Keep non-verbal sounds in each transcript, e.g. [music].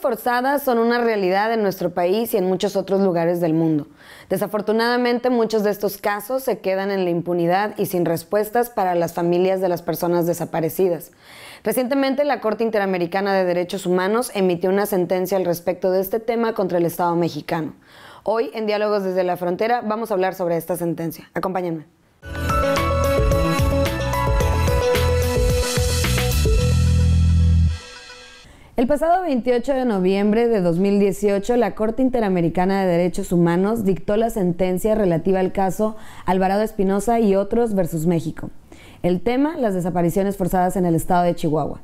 forzadas son una realidad en nuestro país y en muchos otros lugares del mundo. Desafortunadamente, muchos de estos casos se quedan en la impunidad y sin respuestas para las familias de las personas desaparecidas. Recientemente, la Corte Interamericana de Derechos Humanos emitió una sentencia al respecto de este tema contra el Estado mexicano. Hoy, en Diálogos desde la Frontera, vamos a hablar sobre esta sentencia. Acompáñenme. El pasado 28 de noviembre de 2018, la Corte Interamericana de Derechos Humanos dictó la sentencia relativa al caso Alvarado Espinosa y otros versus México. El tema, las desapariciones forzadas en el estado de Chihuahua.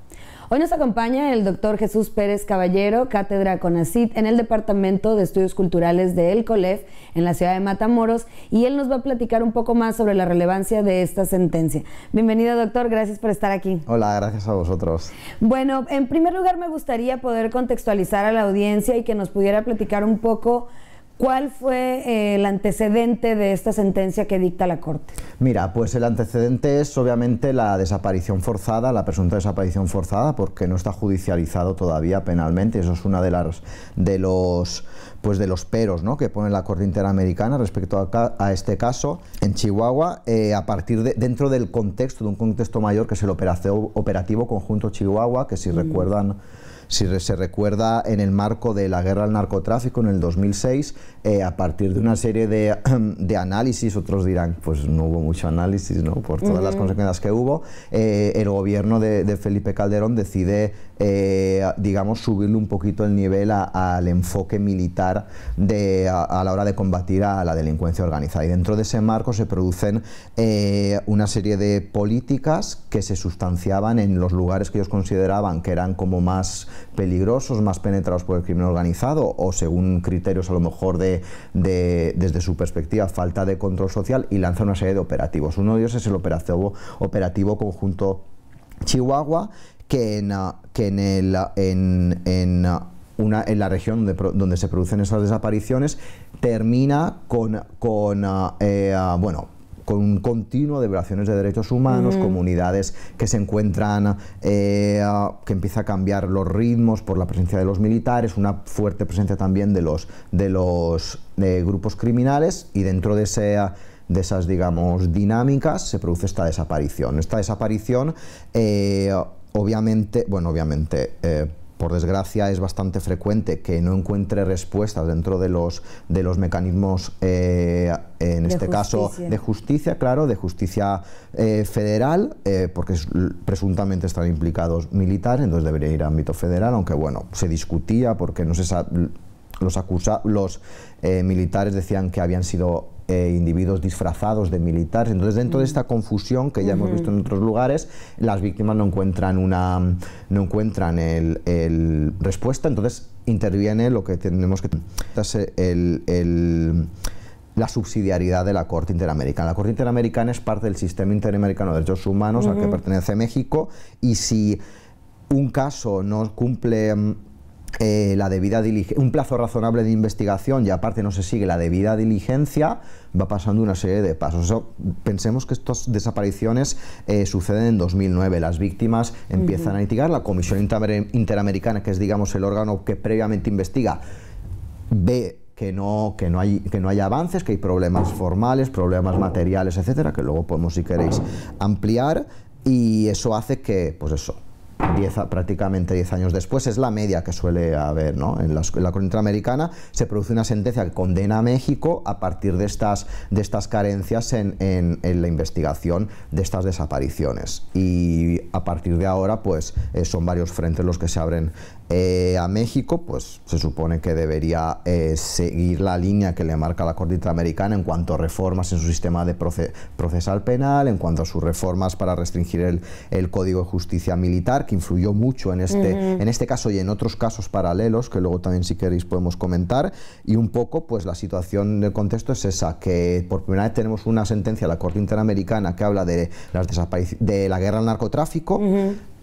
Hoy nos acompaña el doctor Jesús Pérez Caballero, cátedra CONACIT en el Departamento de Estudios Culturales de El COLEF en la ciudad de Matamoros y él nos va a platicar un poco más sobre la relevancia de esta sentencia. Bienvenido doctor, gracias por estar aquí. Hola, gracias a vosotros. Bueno, en primer lugar me gustaría poder contextualizar a la audiencia y que nos pudiera platicar un poco ¿Cuál fue eh, el antecedente de esta sentencia que dicta la Corte? Mira, pues el antecedente es obviamente la desaparición forzada, la presunta desaparición forzada, porque no está judicializado todavía penalmente. Eso es una de las de los pues de los peros ¿no? que pone la Corte Interamericana respecto a, a este caso en Chihuahua, eh, a partir de, dentro del contexto, de un contexto mayor que es el operativo, conjunto Chihuahua, que si recuerdan si se recuerda, en el marco de la guerra al narcotráfico en el 2006, eh, a partir de una serie [clears throat] de, análisis, otros dirán, pues no hubo mucho análisis, ¿no? Por todas las consecuencias que hubo, eh, el gobierno de Felipe Calderón decide eh, digamos, subirle un poquito el nivel al enfoque militar a, la hora de combatir a la delincuencia organizada. Y dentro de ese marco se producen eh, una serie de políticas que se sustanciaban en los lugares que ellos consideraban que eran como más peligrosos, más penetrados por el crimen organizado, o según criterios a lo mejor de, desde su perspectiva, falta de control social, y lanzan una serie de operativos. Uno de ellos es el operativo conjunto Chihuahua, que en, ah, que en, el, ah, en, ah, una, en la región donde, se producen esas desapariciones termina con, con eh, bueno, con un continuo de violaciones de derechos humanos, comunidades que se encuentran, eh, que empieza a cambiar los ritmos por la presencia de los militares, una fuerte presencia también de los, de los grupos criminales y dentro de, de esas, digamos, dinámicas se produce esta desaparición. Esta desaparición eh, obviamente, bueno, obviamente, eh, por desgracia es bastante frecuente que no encuentre respuestas dentro de los, de los mecanismos, eh, en este caso, de justicia, claro, de justicia eh, federal, porque presuntamente están implicados militares, entonces debería ir a ámbito federal, aunque bueno, se discutía porque no se los, acusa los militares decían que habían sido eh, individuos disfrazados de militares. Entonces, dentro de mm. esta confusión que ya hemos visto en otros lugares, las víctimas no encuentran una no encuentran el, respuesta, entonces interviene lo que tenemos que eh, el, la subsidiariedad de la Corte Interamericana. La Corte Interamericana es parte del sistema interamericano de derechos humanos al que pertenece México y si un caso no cumple mm, eh, la debida un plazo razonable de investigación y aparte no se sigue la debida diligencia, va pasando una serie de pasos. pensemos que estas desapariciones eh, suceden en 2009. Las víctimas empiezan a litigar, la Comisión Interamericana, que es digamos el órgano que previamente investiga, ve que no, hay, que no hay avances, que hay problemas formales, problemas materiales, etcétera, que luego podemos, si queréis, ampliar y eso hace que, pues eso, prácticamente 10 años después, es la media que suele haber ¿no? en, la, corte Interamericana se produce una sentencia que condena a México a partir de estas, de estas carencias en, la investigación de estas desapariciones. Y a partir de ahora, pues eh, son varios frentes los que se abren eh, a México, pues se supone que debería eh, seguir la línea que le marca la Corte Interamericana en cuanto a reformas en su sistema de procesal penal, en cuanto a sus reformas para restringir el, el Código de Justicia Militar, que influyó mucho en este, en este caso y en otros casos paralelos, que luego también si queréis podemos comentar, y un poco pues la situación del contexto es esa, que por primera vez tenemos una sentencia de la Corte Interamericana que habla de, las de la guerra al narcotráfico,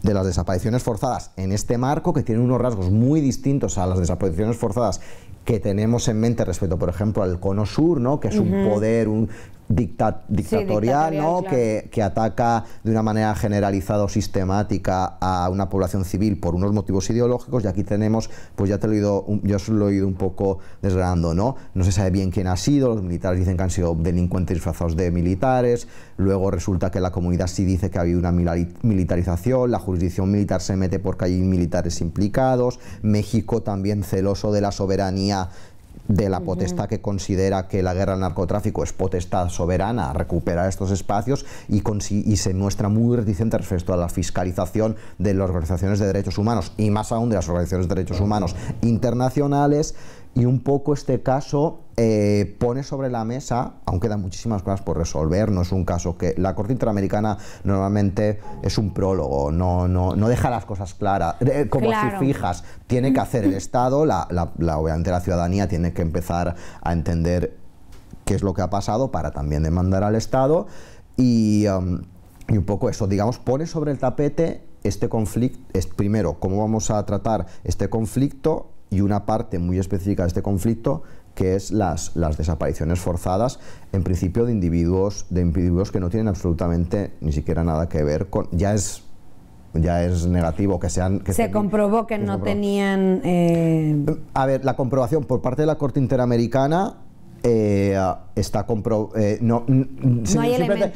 de las desapariciones forzadas en este marco que tiene unos rasgos muy distintos a las desapariciones forzadas que tenemos en mente respecto, por ejemplo, al cono sur, ¿no? que es un poder, un, dictatorial, ¿no? Que, ataca de una manera generalizada o sistemática a una población civil por unos motivos ideológicos y aquí tenemos, pues ya te lo he ido, yo lo he un poco desgranando, ¿no? No se sabe bien quién ha sido, los militares dicen que han sido delincuentes disfrazados de militares, luego resulta que la comunidad sí dice que ha habido una militarización, la jurisdicción militar se mete porque hay militares implicados, México también celoso de la soberanía de la potestad que considera que la guerra al narcotráfico es potestad soberana a recuperar estos espacios y, se muestra muy reticente respecto a la fiscalización de las organizaciones de derechos humanos y más aún de las organizaciones de derechos humanos internacionales y un poco este caso eh, pone sobre la mesa, aunque quedan muchísimas cosas por resolver, no es un caso que la Corte Interamericana normalmente es un prólogo, no, no, no deja las cosas claras, eh, como si fijas, tiene que hacer el Estado, la, la, obviamente la ciudadanía tiene que empezar a entender qué es lo que ha pasado para también demandar al Estado y, um, y un poco eso, digamos, pone sobre el tapete este conflicto, primero, cómo vamos a tratar este conflicto y una parte muy específica de este conflicto que es las, las desapariciones forzadas, en principio de individuos, de individuos que no tienen absolutamente ni siquiera nada que ver con... Ya es, ya es negativo que sean... se comprobó que, no tenían... Eh, A ver, la comprobación por parte de la Corte Interamericana eh, está compro eh, no,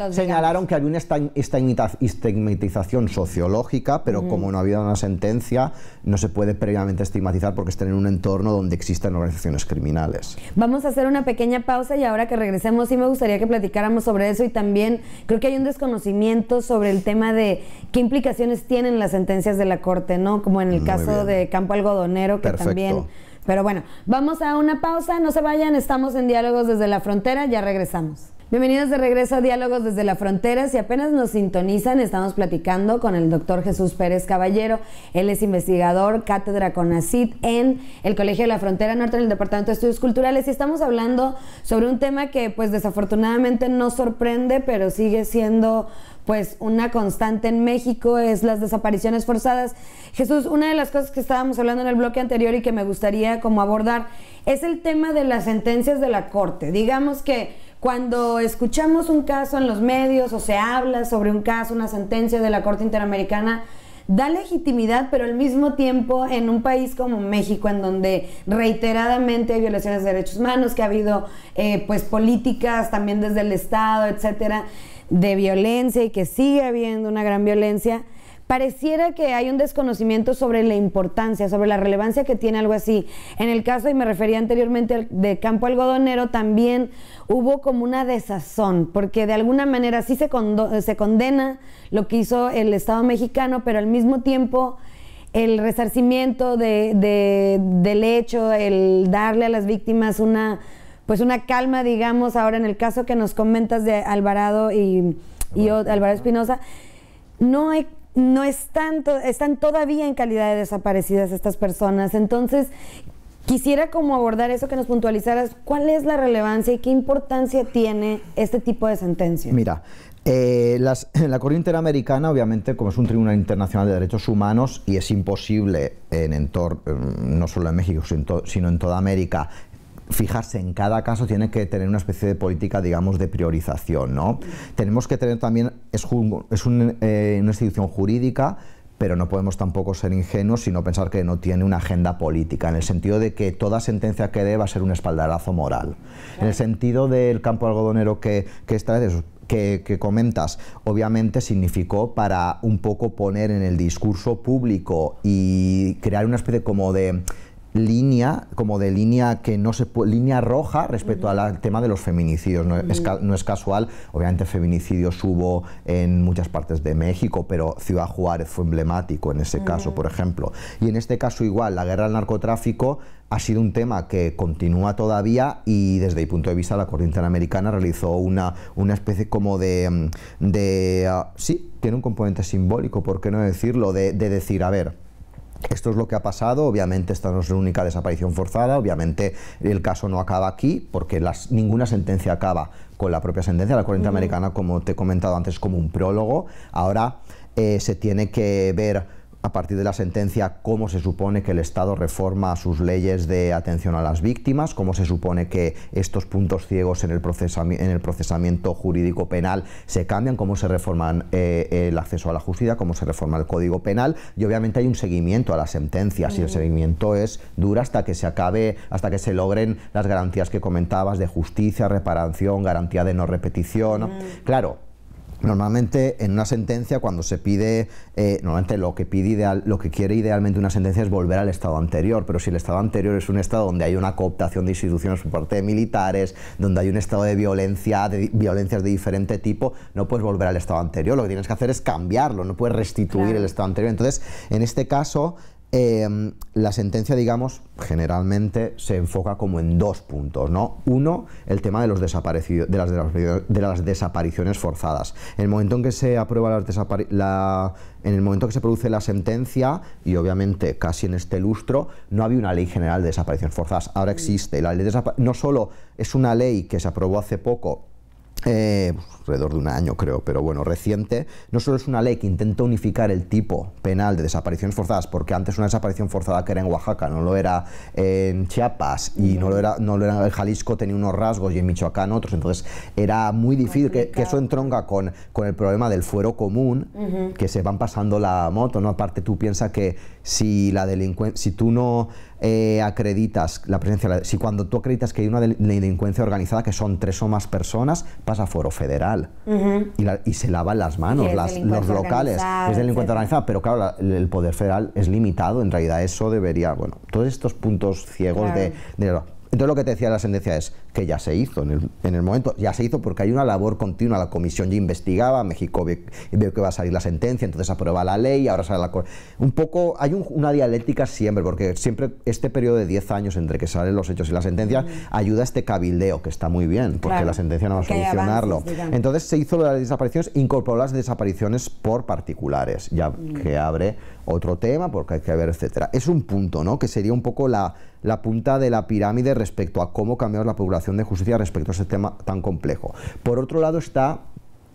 señalaron que había una estigmatización sociológica, pero como no ha habido una sentencia, no se puede previamente estigmatizar porque están en un entorno donde existen organizaciones criminales. Vamos a hacer una pequeña pausa y ahora que regresemos sí me gustaría que platicáramos sobre eso y también creo que hay un desconocimiento sobre el tema de qué implicaciones tienen las sentencias de la Corte, ¿no? Como en el caso de Campo Algodonero, que también pero bueno, vamos a una pausa, no se vayan, estamos en Diálogos desde la Frontera, ya regresamos. Bienvenidos de regreso a Diálogos desde la Frontera. Si apenas nos sintonizan, estamos platicando con el doctor Jesús Pérez Caballero. Él es investigador, cátedra con Acid en el Colegio de la Frontera Norte en el Departamento de Estudios Culturales. Y estamos hablando sobre un tema que, pues, desafortunadamente no sorprende, pero sigue siendo pues una constante en México es las desapariciones forzadas. Jesús, una de las cosas que estábamos hablando en el bloque anterior y que me gustaría como abordar es el tema de las sentencias de la Corte. Digamos que cuando escuchamos un caso en los medios o se habla sobre un caso, una sentencia de la Corte Interamericana, da legitimidad, pero al mismo tiempo en un país como México, en donde reiteradamente hay violaciones de derechos humanos, que ha habido eh, pues políticas también desde el Estado, etcétera de violencia y que sigue habiendo una gran violencia, pareciera que hay un desconocimiento sobre la importancia, sobre la relevancia que tiene algo así. En el caso, y me refería anteriormente de campo algodonero, también hubo como una desazón, porque de alguna manera sí se, se condena lo que hizo el Estado mexicano, pero al mismo tiempo el resarcimiento de, de, del hecho, el darle a las víctimas una pues una calma, digamos, ahora en el caso que nos comentas de Alvarado y, y Alvarado Espinosa, no hay no están, están todavía en calidad de desaparecidas estas personas. Entonces, quisiera como abordar eso que nos puntualizaras, ¿cuál es la relevancia y qué importancia tiene este tipo de sentencia? Mira, eh, la Corte Interamericana, obviamente, como es un Tribunal Internacional de Derechos Humanos, y es imposible en entorno, eh, no solo en México, sino en toda América, fijarse en cada caso, tiene que tener una especie de política, digamos, de priorización. ¿no? Tenemos que tener también, es, un, eh, una institución jurídica, pero no podemos tampoco ser ingenuos sino pensar que no tiene una agenda política, en el sentido de que toda sentencia que dé va a ser un espaldarazo moral. En el sentido del campo algodonero que, esta que, comentas, obviamente significó para un poco poner en el discurso público y crear una especie como de línea, como de línea que no se línea roja respecto al tema de los feminicidios. No, es, casual, obviamente feminicidios hubo en muchas partes de México, pero Ciudad Juárez fue emblemático en ese caso, por ejemplo. Y en este caso igual, la guerra al narcotráfico ha sido un tema que continúa todavía y desde mi punto de vista la Corte Interamericana realizó una, una especie como de... de ah, sí, tiene un componente simbólico, ¿por qué no decirlo? de decir, a ver, esto es lo que ha pasado, obviamente esta no es la única desaparición forzada, obviamente el caso no acaba aquí, porque ninguna sentencia acaba con la propia sentencia, la Corte Americana, como te he comentado antes, como un prólogo, ahora eh, se tiene que ver a partir de la sentencia cómo se supone que el Estado reforma sus leyes de atención a las víctimas, cómo se supone que estos puntos ciegos en el, en el procesamiento jurídico penal se cambian, cómo se reforman eh, el acceso a la justicia, cómo se reforma el Código Penal y obviamente hay un seguimiento a las sentencias y el seguimiento es duro hasta que se acabe, hasta que se logren las garantías que comentabas de justicia, reparación, garantía de no repetición. Claro, Normalmente en una sentencia cuando se pide, eh, normalmente lo que, pide lo que quiere idealmente una sentencia es volver al estado anterior, pero si el estado anterior es un estado donde hay una cooptación de instituciones por parte de militares, donde hay un estado de violencia, de violencias de diferente tipo, no puedes volver al estado anterior, lo que tienes que hacer es cambiarlo, no puedes restituir el estado anterior. Entonces, en este caso, Em, la sentencia, digamos, generalmente se enfoca como en dos puntos, ¿no? Uno, el tema de, los desaparecidos, de, las, desapariciones forzadas. En el momento en que se aprueba la, en el momento que se produce la sentencia, y obviamente casi en este lustro, no había una ley general de desapariciones forzadas. Ahora mm. existe. La ley no solo es una ley que se aprobó hace poco eh, alrededor de un año creo, pero bueno, reciente, no solo es una ley que intenta unificar el tipo penal de desapariciones forzadas, porque antes una desaparición forzada que era en Oaxaca no lo era en Chiapas y no lo era, no lo era en Jalisco, tenía unos rasgos y en Michoacán otros, entonces era muy difícil, que, eso entronga con, con el problema del fuero común, que se van pasando la moto, ¿no? Aparte tú piensas que si la delincuencia, si tú no eh, acreditas la presencia, si cuando tú acreditas que hay una delincuencia organizada, que son tres o más personas, pasa a foro federal y, se lavan las manos, los locales, es delincuencia organizada, pero claro, el poder federal es limitado, en realidad eso debería, bueno, todos estos puntos ciegos de, de... Entonces lo que te decía la sentencia es, ya se hizo en el, momento, ya se hizo porque hay una labor continua, la comisión ya investigaba, México ve, que va a salir la sentencia, entonces aprueba la ley, ahora sale la... Un poco, hay una dialéctica siempre, porque siempre este periodo de 10 años entre que salen los hechos y las sentencias mm. ayuda a este cabildeo, que está muy bien, porque la sentencia no va a solucionarlo. entonces se hizo las desapariciones, incorporó las desapariciones por particulares, ya mm. que abre otro tema, porque hay que ver, etcétera. Es un punto, ¿no?, que sería un poco la, punta de la pirámide respecto a cómo cambió la población de Justicia respecto a ese tema tan complejo. Por otro lado está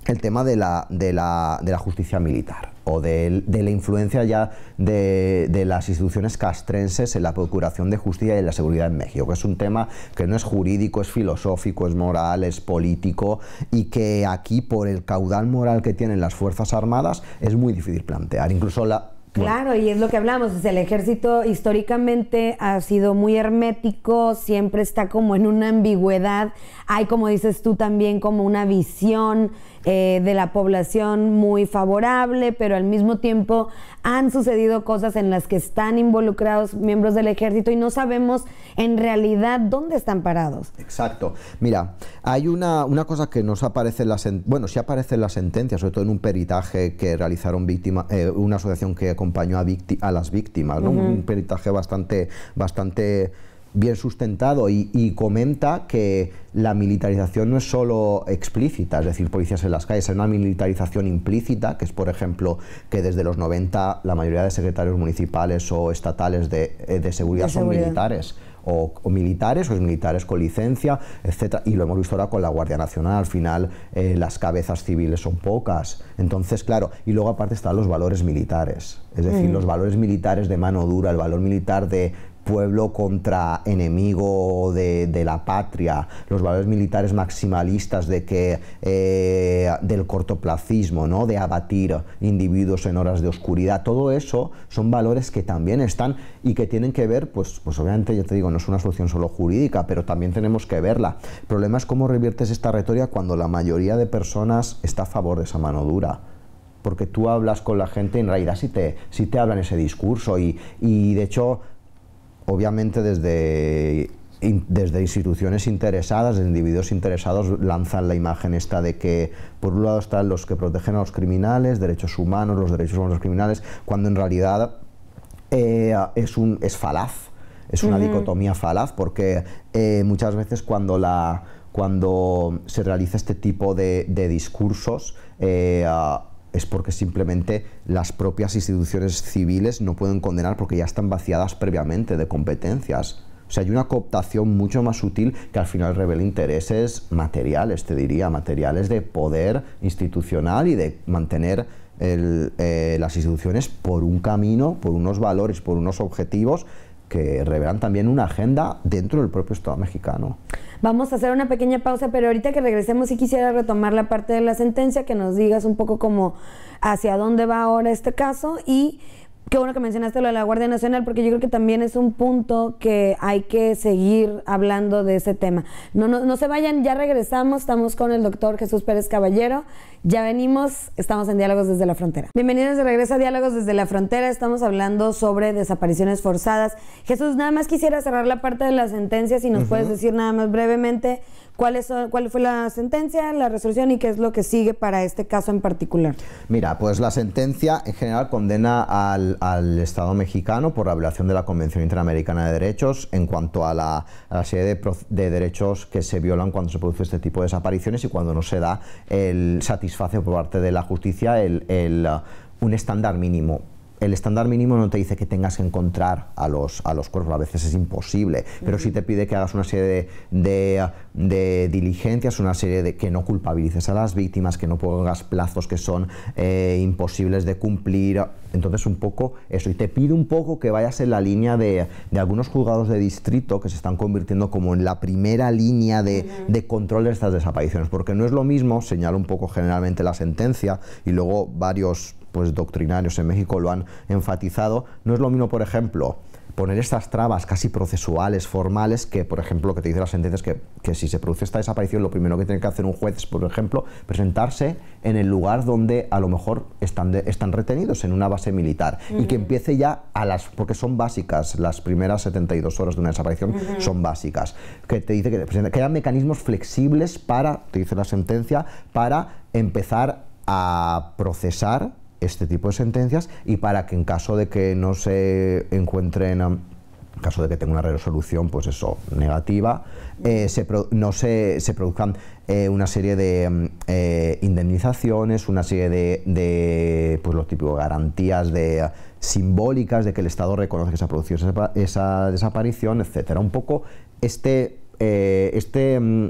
el tema de la, de la, de la justicia militar o de, de la influencia ya de, de, las instituciones castrenses en la procuración de justicia y en la seguridad en México, que es un tema que no es jurídico, es filosófico, es moral, es político y que aquí por el caudal moral que tienen las Fuerzas Armadas es muy difícil plantear. Incluso la, Claro, y es lo que hablamos, Es el ejército históricamente ha sido muy hermético, siempre está como en una ambigüedad, hay como dices tú también como una visión eh, de la población muy favorable, pero al mismo tiempo han sucedido cosas en las que están involucrados miembros del ejército y no sabemos en realidad dónde están parados. Exacto. Mira, hay una, cosa que nos aparece en las... Bueno, sí aparece en la sentencia, sobre todo en un peritaje que realizaron víctimas, eh, una asociación que acompañó a, a las víctimas, ¿no? un peritaje bastante... bastante bien sustentado y, comenta que la militarización no es solo explícita, es decir, policías en las calles, es una militarización implícita, que es, por ejemplo, que desde los 90 la mayoría de secretarios municipales o estatales de, eh, seguridad, son militares. O, militares, o militares con licencia, etcétera. Y lo hemos visto ahora con la Guardia Nacional. Al final, eh, las cabezas civiles son pocas. Entonces, claro, y luego aparte están los valores militares. Es decir, mm. los valores militares de mano dura, el valor militar de pueblo contra enemigo de, la patria, los valores militares maximalistas de que, eh, del cortoplacismo, ¿no? de abatir individuos en horas de oscuridad, todo eso son valores que también están y que tienen que ver, pues, pues obviamente yo te digo, no es una solución solo jurídica, pero también tenemos que verla. El problema es cómo reviertes esta retórica cuando la mayoría de personas está a favor de esa mano dura porque tú hablas con la gente, en realidad si te, te hablan ese discurso y, y de hecho obviamente desde, desde instituciones interesadas, desde individuos interesados, lanzan la imagen esta de que por un lado están los que protegen a los criminales, derechos humanos, los derechos humanos de los criminales, cuando en realidad eh, es, un, es falaz, es una dicotomía falaz, porque eh, muchas veces cuando la cuando se realiza este tipo de, discursos, eh, ah, es porque simplemente las propias instituciones civiles no pueden condenar porque ya están vaciadas previamente de competencias. O sea, hay una cooptación mucho más sutil que al final revela intereses materiales, te diría, materiales de poder institucional y de mantener eh, las instituciones por un camino, por unos valores, por unos objetivos que revelan también una agenda dentro del propio Estado mexicano. Vamos a hacer una pequeña pausa, pero ahorita que regresemos y quisiera retomar la parte de la sentencia, que nos digas un poco como hacia dónde va ahora este caso y qué bueno que mencionaste lo de la Guardia Nacional, porque yo creo que también es un punto que hay que seguir hablando de ese tema. No, no, no se vayan, ya regresamos, estamos con el doctor Jesús Pérez Caballero, ya venimos, estamos en Diálogos desde la Frontera. Bienvenidos de regreso a Diálogos desde la Frontera, estamos hablando sobre desapariciones forzadas. Jesús, nada más quisiera cerrar la parte de la sentencia, si nos puedes decir nada más brevemente ¿Cuál, ¿Cuál fue la sentencia, la resolución y qué es lo que sigue para este caso en particular? Mira, pues la sentencia en general condena al, Estado mexicano por la violación de la Convención Interamericana de Derechos en cuanto a la, serie de, derechos que se violan cuando se produce este tipo de desapariciones y cuando no se da el satisface por parte de la justicia el, un estándar mínimo el estándar mínimo no te dice que tengas que encontrar a los, a los cuerpos, a veces es imposible, pero sí te pide que hagas una serie de, diligencias, una serie de que no culpabilices a las víctimas, que no pongas plazos que son eh, imposibles de cumplir. Entonces, un poco eso. Y te pide un poco que vayas en la línea de, algunos juzgados de distrito que se están convirtiendo como en la primera línea de, de control de estas desapariciones, porque no es lo mismo, señala un poco generalmente la sentencia y luego varios pues doctrinarios en México lo han enfatizado. No es lo mismo, por ejemplo, poner estas trabas casi procesuales, formales, que, por ejemplo, que te dice la sentencia es que, si se produce esta desaparición, lo primero que tiene que hacer un juez es, por ejemplo, presentarse en el lugar donde a lo mejor están, están retenidos, en una base militar, y que empiece ya a las, porque son básicas, las primeras 72 horas de una desaparición son básicas, que te dice que, que mecanismos flexibles para, te dice la sentencia, para empezar a procesar este tipo de sentencias y para que en caso de que no se encuentren, caso de que tenga una resolución, pues eso, negativa, eh, se no se, se produzcan eh, una serie de mm, eh, indemnizaciones, una serie de, pues garantías de simbólicas de que el Estado reconoce que se ha producido esa, esa desaparición, etcétera. Un poco este eh, este... Mm,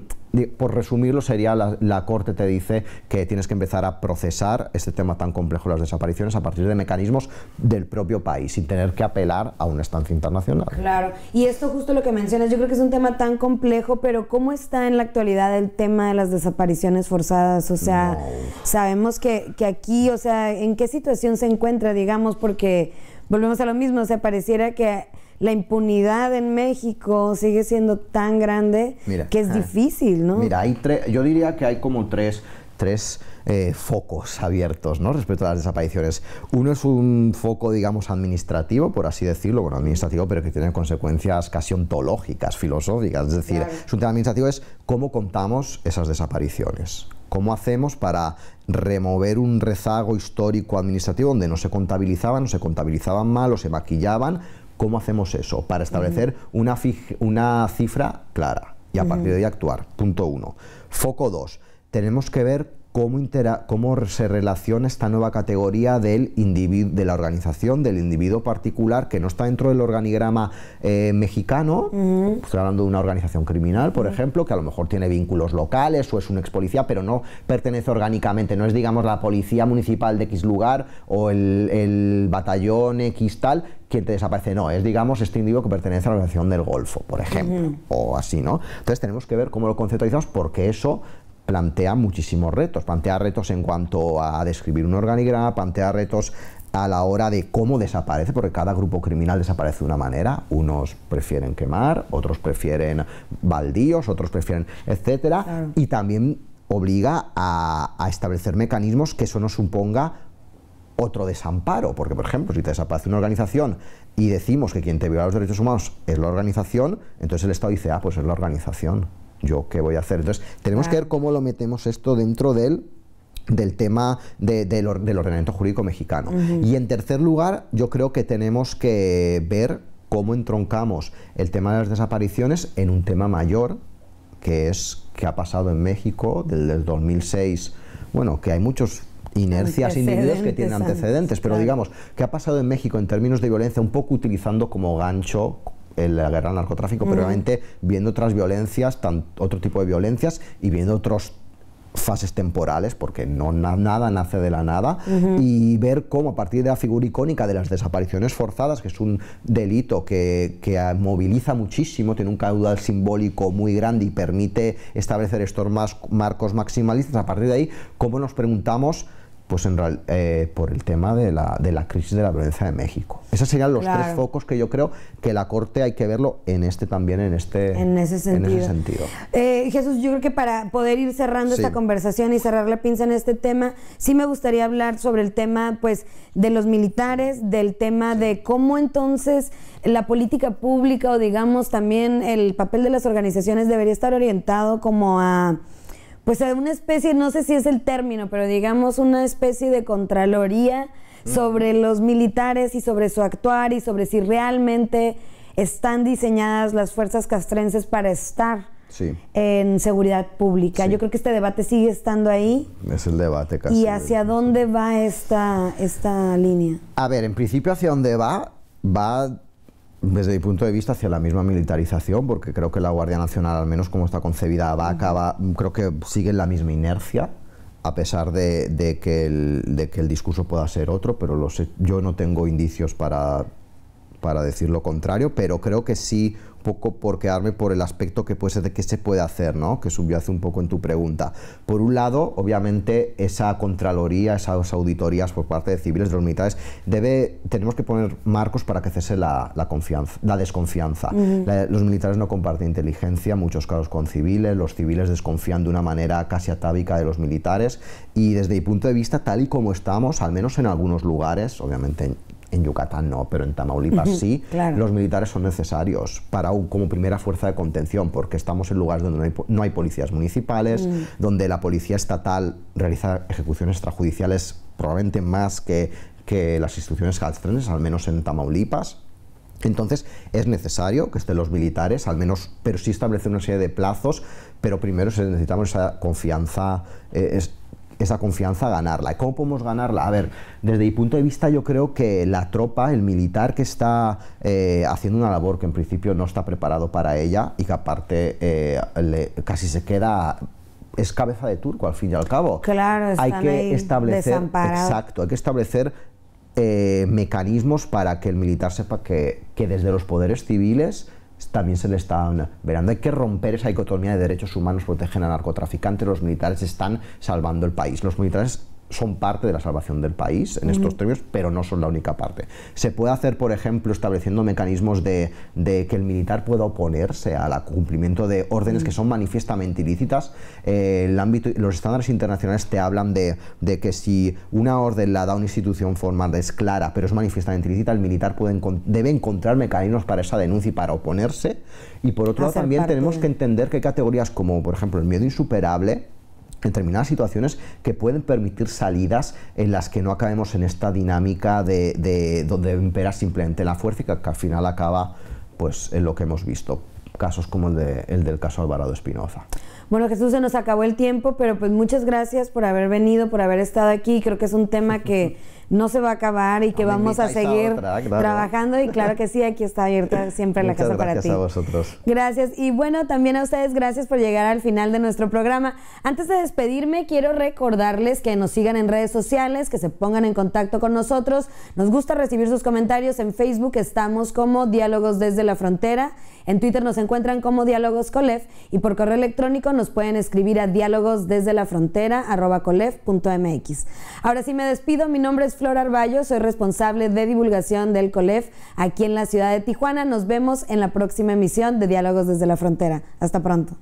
por resumirlo, sería la, Corte te dice que tienes que empezar a procesar este tema tan complejo de las desapariciones a partir de mecanismos del propio país, sin tener que apelar a una estancia internacional. Claro, y esto justo lo que mencionas, yo creo que es un tema tan complejo, pero ¿cómo está en la actualidad el tema de las desapariciones forzadas? O sea, sabemos que, que aquí, o sea, ¿en qué situación se encuentra, digamos? Porque volvemos a lo mismo, o sea, pareciera que la impunidad en México sigue siendo tan grande que es difícil, ¿no? Mira, hay yo diría que hay como tres, eh, focos abiertos ¿no? respecto a las desapariciones. Uno es un foco, digamos, administrativo, por así decirlo, bueno, administrativo, pero que tiene consecuencias casi ontológicas, filosóficas. Es decir, es un tema administrativo es cómo contamos esas desapariciones. ¿Cómo hacemos para remover un rezago histórico administrativo donde no se contabilizaban, no se contabilizaban mal o se maquillaban ¿Cómo hacemos eso? Para establecer una, una cifra clara y a partir de ahí actuar. Punto uno. Foco dos. Tenemos que ver cómo, se relaciona esta nueva categoría de la organización, del individuo particular que no está dentro del organigrama eh, mexicano. Estoy hablando de una organización criminal, por ejemplo, que a lo mejor tiene vínculos locales o es un ex policía, pero no pertenece orgánicamente, no es, digamos, la policía municipal de X lugar o el, batallón X tal quien te desaparece. No, es, digamos, este individuo que pertenece a la organización del Golfo, por ejemplo, o así, ¿no? Entonces tenemos que ver cómo lo conceptualizamos porque eso plantea muchísimos retos, plantea retos en cuanto a describir un organigrama, plantea retos a la hora de cómo desaparece, porque cada grupo criminal desaparece de una manera, unos prefieren quemar, otros prefieren baldíos, otros prefieren, etcétera, y también obliga a, a establecer mecanismos que eso no suponga otro desamparo, porque por ejemplo, si te desaparece una organización y decimos que quien te viola los derechos humanos es la organización, entonces el Estado dice, ah, pues es la organización yo qué voy a hacer. Entonces, tenemos que ver cómo lo metemos esto dentro del del tema de, del, ordenamiento jurídico mexicano. Y en tercer lugar, yo creo que tenemos que ver cómo entroncamos el tema de las desapariciones en un tema mayor, que es que ha pasado en México desde el 2006, bueno, que hay muchos inercias individuos que tienen antecedentes, pero digamos, ¿qué ha pasado en México en términos de violencia un poco utilizando como gancho en la guerra al narcotráfico, pero obviamente viendo otras violencias, otro tipo de violencias y viendo otros fases temporales, porque no nada nace de la nada, y ver cómo a partir de la figura icónica de las desapariciones forzadas, que es un delito que, que moviliza muchísimo, tiene un caudal simbólico muy grande y permite establecer estos más, marcos maximalistas, a partir de ahí, cómo nos preguntamos pues en real, eh, por el tema de la, de la, crisis de la violencia de México. Esos serían los tres focos que yo creo que la Corte hay que verlo en este también, en este en ese sentido. sentido. Eh, Jesús, yo creo que para poder ir cerrando esta conversación y cerrar la pinza en este tema, sí me gustaría hablar sobre el tema pues de los militares, del tema de cómo entonces la política pública o digamos también el papel de las organizaciones debería estar orientado como a pues una especie, no sé si es el término, pero digamos una especie de contraloría sobre los militares y sobre su actuar y sobre si realmente están diseñadas las fuerzas castrenses para estar en seguridad pública. Yo creo que este debate sigue estando ahí. Es el debate casi. ¿Y hacia dónde va esta, esta línea? A ver, en principio hacia dónde va, va desde mi punto de vista, hacia la misma militarización, porque creo que la Guardia Nacional, al menos como está concebida, va, acaba, creo que sigue la misma inercia, a pesar de, que el, de, que el, discurso pueda ser otro, pero yo no tengo indicios para para decir lo contrario, pero creo que sí, un poco por quedarme por el aspecto que puede ser de qué se puede hacer, ¿no? que hace un poco en tu pregunta. Por un lado, obviamente, esa Contraloría, esas auditorías por parte de civiles, de los militares, debe, tenemos que poner marcos para que cese la, confianza, la desconfianza. los militares no comparten inteligencia, muchos casos con civiles, los civiles desconfían de una manera casi atávica de los militares y desde mi punto de vista, tal y como estamos, al menos en algunos lugares, obviamente en Yucatán no, pero en Tamaulipas sí, los militares son necesarios para como primera fuerza de contención, porque estamos en lugares donde no hay, policías municipales, mm. donde la policía estatal realiza ejecuciones extrajudiciales probablemente más que, que las instituciones castrenses, al menos en Tamaulipas, entonces es necesario que estén los militares, al menos, pero sí establecer una serie de plazos, pero primero necesitamos esa confianza, eh, esa confianza ganarla. ¿Cómo podemos ganarla? A ver, desde mi punto de vista yo creo que la tropa, el militar que está eh, haciendo una labor que en principio no está preparado para ella y que aparte eh, casi se queda es cabeza de turco al fin y al cabo. Claro, hay que establecer exacto, hay que establecer eh, mecanismos para que el militar sepa que, que desde los poderes civiles también se le está verando. Hay que romper esa dicotomía de derechos humanos, protegen a narcotraficantes, los militares están salvando el país. Los militares son parte de la salvación del país en estos términos, pero no son la única parte. Se puede hacer, por ejemplo, estableciendo mecanismos de, que el militar pueda oponerse al cumplimiento de órdenes que son manifiestamente ilícitas. Eh, el ámbito, los estándares internacionales te hablan de, que si una orden la da una institución formal es clara, pero es manifiestamente ilícita, el militar debe encontrar mecanismos para esa denuncia y para oponerse. Y por otro lado, también tenemos que entender que categorías como, por ejemplo, el miedo insuperable, en determinadas situaciones que pueden permitir salidas en las que no acabemos en esta dinámica de, de donde impera simplemente la fuerza y que, al final acaba pues en lo que hemos visto, casos como el, de, el del caso Alvarado Espinoza. Bueno, Jesús, se nos acabó el tiempo, pero pues muchas gracias por haber venido, por haber estado aquí. Creo que es un tema que [laughs] no se va a acabar y que ah, vamos a seguir trabajando. Y claro que sí, aquí está abierta siempre la casa para ti. Gracias a vosotros. Gracias. Y bueno, también a ustedes, gracias por llegar al final de nuestro programa. Antes de despedirme, quiero recordarles que nos sigan en redes sociales, que se pongan en contacto con nosotros. Nos gusta recibir sus comentarios. En Facebook estamos como Diálogos desde la Frontera. En Twitter nos encuentran como Diálogos Colef. Y por correo electrónico nos pueden escribir a diálogos desde la frontera Ahora sí me despido, mi nombre es Flor Arballo, soy responsable de divulgación del COLEF aquí en la ciudad de Tijuana. Nos vemos en la próxima emisión de Diálogos desde la frontera. Hasta pronto.